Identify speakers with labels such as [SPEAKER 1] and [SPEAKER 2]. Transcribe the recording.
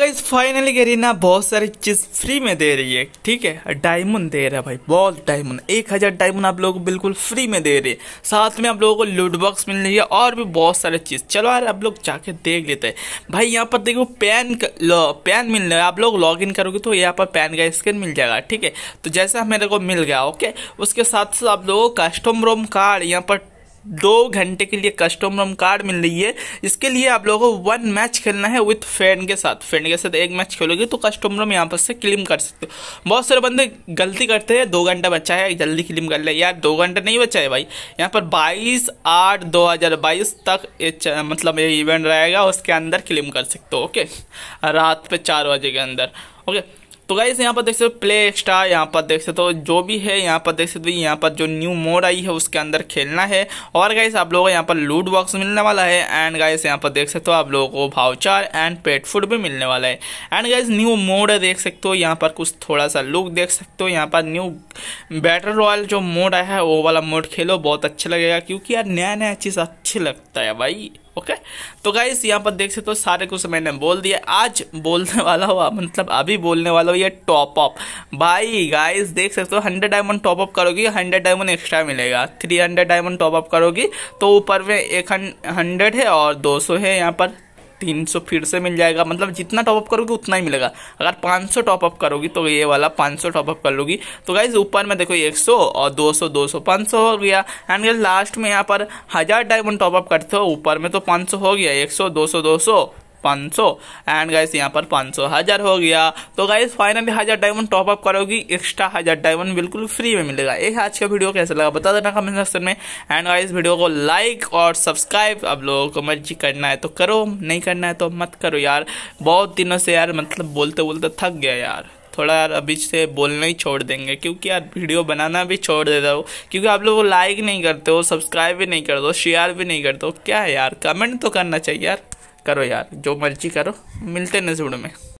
[SPEAKER 1] गई finally Garena बहुत सारी चीज़ फ्री में दे रही है ठीक है डायमंड दे रहा है भाई बहुत डायमंड एक हज़ार डायमंड आप लोगों को बिल्कुल फ्री में दे रही है साथ में आप लोगों को लूट बॉक्स मिल रही है और भी बहुत सारे चीज़ चलो यार आप लोग जाके देख लेते हैं भाई यहाँ पर देखो पैन पैन मिल रहा है आप लोग लॉग इन करोगे तो यहाँ पर पैन का स्कैन मिल जाएगा ठीक है तो जैसा मेरे को मिल गया ओके उसके साथ साथ आप लोगों को कस्टम रोम कार्ड यहाँ पर दो घंटे के लिए कस्टम कार्ड मिल रही है इसके लिए आप लोगों को वन मैच खेलना है विथ फ्रेंड के साथ फ्रेंड के साथ एक मैच खेलोगे तो कस्टम रूम यहाँ पर से क्लेम कर सकते हो बहुत सारे बंदे गलती करते हैं दो घंटा बचा है जल्दी क्लेम कर ले यार दो घंटा नहीं बचा है भाई यहाँ पर बाईस आठ दो हजार बाईस तक ये मतलब ये इवेंट रहेगा उसके अंदर क्लेम कर सकते हो ओके रात पे चार बजे के अंदर ओके तो गाइज यहाँ पर देख सकते हो प्ले एक्स्ट्रा यहाँ पर देख सकते हो जो भी है यहाँ पर देख सकते हो यहाँ पर जो न्यू मोड आई है उसके अंदर खेलना है और गाइस आप लोगों को यहाँ पर लूट बॉक्स मिलने वाला है एंड गाइज यहाँ पर देख सकते हो आप लोगों को भावचार एंड पेट फूड भी मिलने वाला है एंड गाइज न्यू मोड देख सकते हो यहाँ पर कुछ थोड़ा सा लुक देख सकते हो यहाँ पर न्यू बैटल रॉयल जो मोड आया है वो वाला मोड खेलो बहुत अच्छा लगेगा क्योंकि यार नया नया चीज़ अच्छी लगता है भाई ओके तो गाइस यहाँ पर देख सकते हो सारे कुछ मैंने बोल दिया आज बोलने वाला हुआ मतलब अभी बोलने वाला हुआ ये टॉप अप भाई गाइस देख सकते हो हंड्रेड डायमंड टॉप अप करोगी हंड्रेड डायमंड एक्स्ट्रा मिलेगा three hundred diamond top up करोगी तो ऊपर में एक हंड्रेड है और दो सौ है यहाँ पर तीन सौ फिर से मिल जाएगा मतलब जितना टॉपअप करोगे उतना ही मिलेगा अगर पाँच सौ टॉपअप करोगी तो ये वाला पाँच सौ टॉपअप कर लोगी तो गाइज ऊपर में देखो एक सौ और दो सौ दो सौ पाँच सौ हो गया एंड लास्ट में यहाँ पर हज़ार डायमंड टॉपअप करते हो ऊपर में तो पाँच सौ हो गया एक सौ दो सौ दो सौ पाँच सौ एंड गाइस यहाँ पर पाँच सौ हज़ार हो गया तो गाइस फाइनली हज़ार डायमंड टॉपअप करोगी एक्स्ट्रा हज़ार डायमंड बिल्कुल फ्री में मिलेगा एक आज का वीडियो कैसा लगा बता देना कमेंट सेक्शन में एंड गाइस वीडियो को लाइक और सब्सक्राइब आप लोगों को मर्जी करना है तो करो नहीं करना है तो मत करो यार बहुत दिनों से यार मतलब बोलते बोलते थक गया यार थोड़ा यार अभी से बोलना ही छोड़ देंगे क्योंकि यार वीडियो बनाना भी छोड़ देता हो क्योंकि आप लोग लाइक नहीं करते हो सब्सक्राइब भी नहीं करते हो शेयर भी नहीं करते हो क्या है यार कमेंट तो करना चाहिए यार करो यार जो मर्जी करो मिलते हैं में